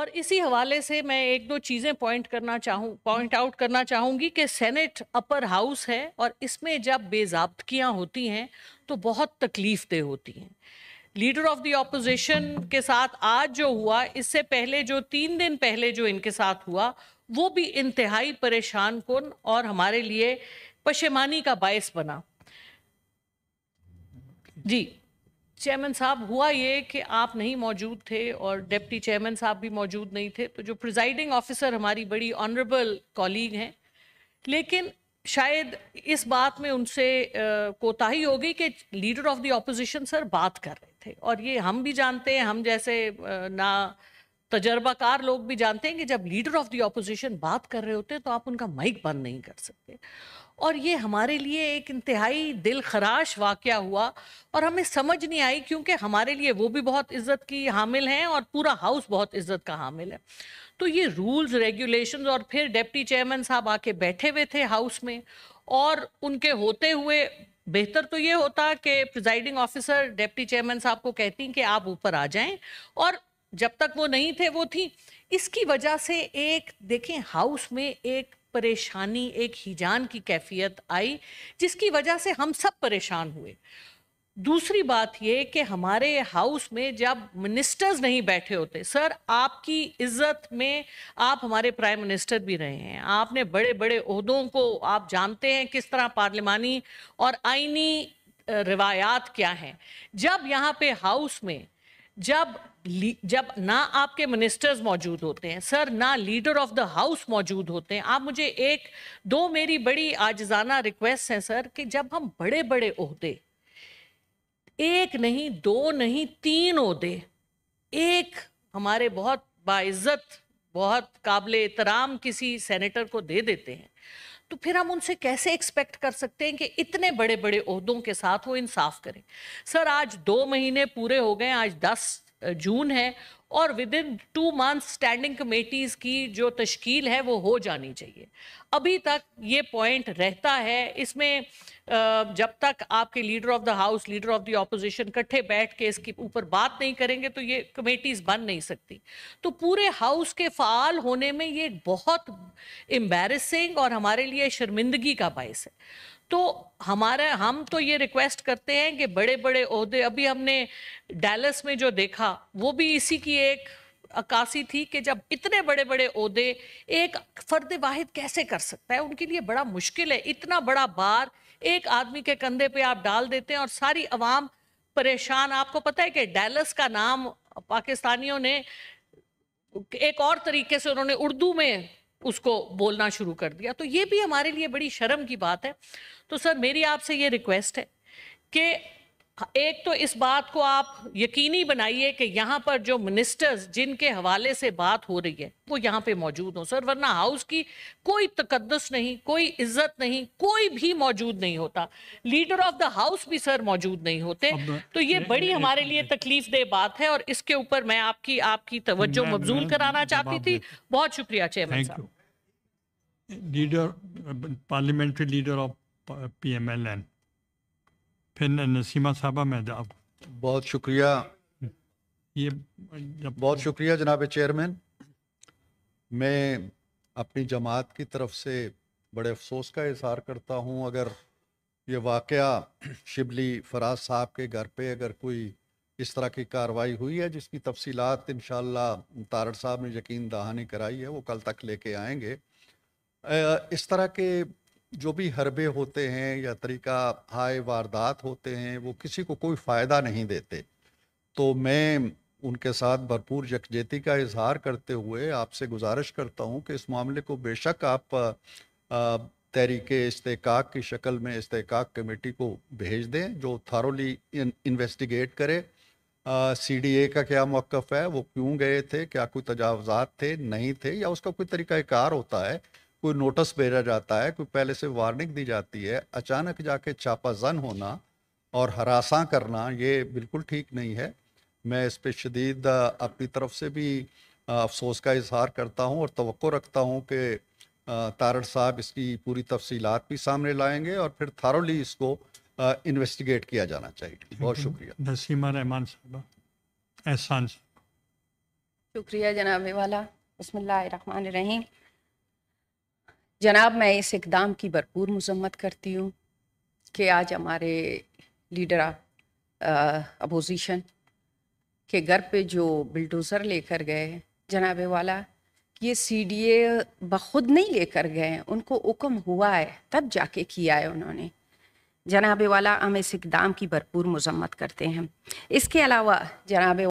और इसी हवाले से मैं एक दो चीज़ें पॉइंट करना चाहूँ पॉइंट आउट करना चाहूँगी कि सेनेट अपर हाउस है और इसमें जब बेजाबतियाँ होती हैं तो बहुत तकलीफ दे होती हैं लीडर ऑफ दी ऑपोजिशन के साथ आज जो हुआ इससे पहले जो तीन दिन पहले जो इनके साथ हुआ वो भी इंतहाई परेशान कन और हमारे लिए पशेमानी का बायस बना जी चेयरमैन साहब हुआ ये कि आप नहीं मौजूद थे और डिप्टी चेयरमैन साहब भी मौजूद नहीं थे तो जो प्रिजाइडिंग ऑफिसर हमारी बड़ी ऑनरेबल कॉलीग हैं लेकिन शायद इस बात में उनसे कोताही होगी कि leader of the opposition sir बात कर रहे थे और ये हम भी जानते हैं हम जैसे ना तजर्बाकार लोग भी जानते हैं कि जब लीडर ऑफ द ऑपोजिशन बात कर रहे होते हैं तो आप उनका माइक बंद नहीं कर सकते और ये हमारे लिए एक इंतहाई दिल खराश वाक़ हुआ और हमें समझ नहीं आई क्योंकि हमारे लिए वो भी बहुत इज्जत की हामिल हैं और पूरा हाउस बहुत इज्जत का हामिल है तो ये रूल्स रेगुलेशंस और फिर डेप्टी चेयरमैन साहब आके बैठे हुए थे हाउस में और उनके होते हुए बेहतर तो ये होता कि प्रिजाइडिंग ऑफिसर डिप्टी चेयरमैन साहब को कहती कि आप ऊपर आ जाएं और जब तक वो नहीं थे वो थी इसकी वजह से एक देखें हाउस में एक परेशानी एक हिजान की कैफियत आई जिसकी वजह से हम सब परेशान हुए दूसरी बात ये कि हमारे हाउस में जब मिनिस्टर्स नहीं बैठे होते सर आपकी इज्जत में आप हमारे प्राइम मिनिस्टर भी रहे हैं आपने बड़े बड़े अहदों को आप जानते हैं किस तरह पार्लियामानी और आइनी रिवायात क्या हैं जब यहाँ पे हाउस में जब जब ना आपके मिनिस्टर्स मौजूद होते हैं सर ना लीडर ऑफ द हाउस मौजूद होते हैं आप मुझे एक दो मेरी बड़ी आजजाना रिक्वेस्ट है सर कि जब हम बड़े बड़े अहदे एक नहीं दो नहीं तीन अहदे एक हमारे बहुत बाइज्जत बहुत काबिल एहतराम किसी सेनेटर को दे देते हैं तो फिर हम उनसे कैसे एक्सपेक्ट कर सकते हैं कि इतने बड़े बड़े अहदों के साथ वो इंसाफ करें सर आज दो महीने पूरे हो गए आज दस जून है और within two month standing committees की जो तश्कील है वो हो जानी चाहिए अभी तक ये पॉइंट रहता है इसमें जब तक आपके leader of the house leader of the opposition इकट्ठे बैठ के इसके ऊपर बात नहीं करेंगे तो ये कमेटीज़ बन नहीं सकती तो पूरे हाउस के फ़ाल होने में ये बहुत एम्बेरसिंग और हमारे लिए शर्मिंदगी का बायस है तो हमारा हम तो ये रिक्वेस्ट करते हैं कि बड़े बड़े अहदे अभी हमने डैलस में जो देखा वो भी इसी की एक अक्सी थी कि जब इतने बड़े बड़े अहदे एक फर्द वाहिद कैसे कर सकता है उनके लिए बड़ा मुश्किल है इतना बड़ा बार एक आदमी के कंधे पे आप डाल देते हैं और सारी आवाम परेशान आपको पता है कि डैलस का नाम पाकिस्तानियों ने एक और तरीके से उन्होंने उर्दू में उसको बोलना शुरू कर दिया तो ये भी हमारे लिए बड़ी शर्म की बात है तो सर मेरी आपसे ये रिक्वेस्ट है कि एक तो इस बात को आप यकीनी बनाइए कि यहाँ पर जो मिनिस्टर्स जिनके हवाले से बात हो रही है वो यहाँ पे मौजूद हो सर वरना हाउस की कोई तकदस नहीं कोई इज्जत नहीं कोई भी मौजूद नहीं होता लीडर ऑफ द हाउस भी सर मौजूद नहीं होते तो ये बड़ी हमारे लिए तकलीफ दे बात है और इसके ऊपर मैं आपकी आपकी तवज्जो मबजूल कराना चाहती थी बहुत शुक्रिया चेयरमैन साहब leader parliamentary leader of P M L N फिर नसीमा साहबा मैदाब बहुत शुक्रिया ये जब बहुत शुक्रिया जनाब चेयरमैन मैं अपनी जमात की तरफ से बड़े अफसोस का इजहार करता हूँ अगर ये वाक़ शिबली फराज साहब के घर पे अगर कोई इस तरह की कार्रवाई हुई है जिसकी तफसीत इन तारड़ साहब ने यकीन दहानी कराई है वो कल तक लेके आएंगे इस तरह के जो भी हरबे होते हैं या तरीका हाय वारदात होते हैं वो किसी को कोई फ़ायदा नहीं देते तो मैं उनके साथ भरपूर यकजहती का इजहार करते हुए आपसे गुजारिश करता हूँ कि इस मामले को बेशक आप तहरीक इस्तेकाक की शक्ल में इस्तेकाक कमेटी को भेज दें जो थारोली इन, इन्वेस्टिगेट करे सी डी ए का क्या मौक़ है वो क्यों गए थे क्या कोई तजावज़ात थे नहीं थे या उसका कोई तरीक़ाकार होता है कोई नोटिस भेजा जाता है कोई पहले से वार्निंग दी जाती है अचानक जाके चापाजन होना और हरासा करना ये बिल्कुल ठीक नहीं है मैं इस पर शदीद अपनी तरफ से भी अफसोस का इजहार करता हूँ और तो रखता हूँ कि तारण साहब इसकी पूरी तफसीलात भी सामने लाएंगे और फिर थारोली इसको इन्वेस्टिगेट किया जाना चाहिए बहुत शुक्रिया नसीमा रहमान साहब एहसान शुक्रिया जनाबे वाला बसमिल्ल रहीम जनाब मैं इस इकदाम की भरपूर मजम्मत करती हूँ कि आज हमारे लीडर अपोजिशन के घर पे जो बिल्डोज़र लेकर गए जनाब वाला ये सी डी ए बखुद नहीं लेकर गए उनको हुक्म हुआ है तब जाके किया है उन्होंने जनाब वाला हम इस इकदाम की भरपूर मजम्मत करते हैं इसके अलावा जनाब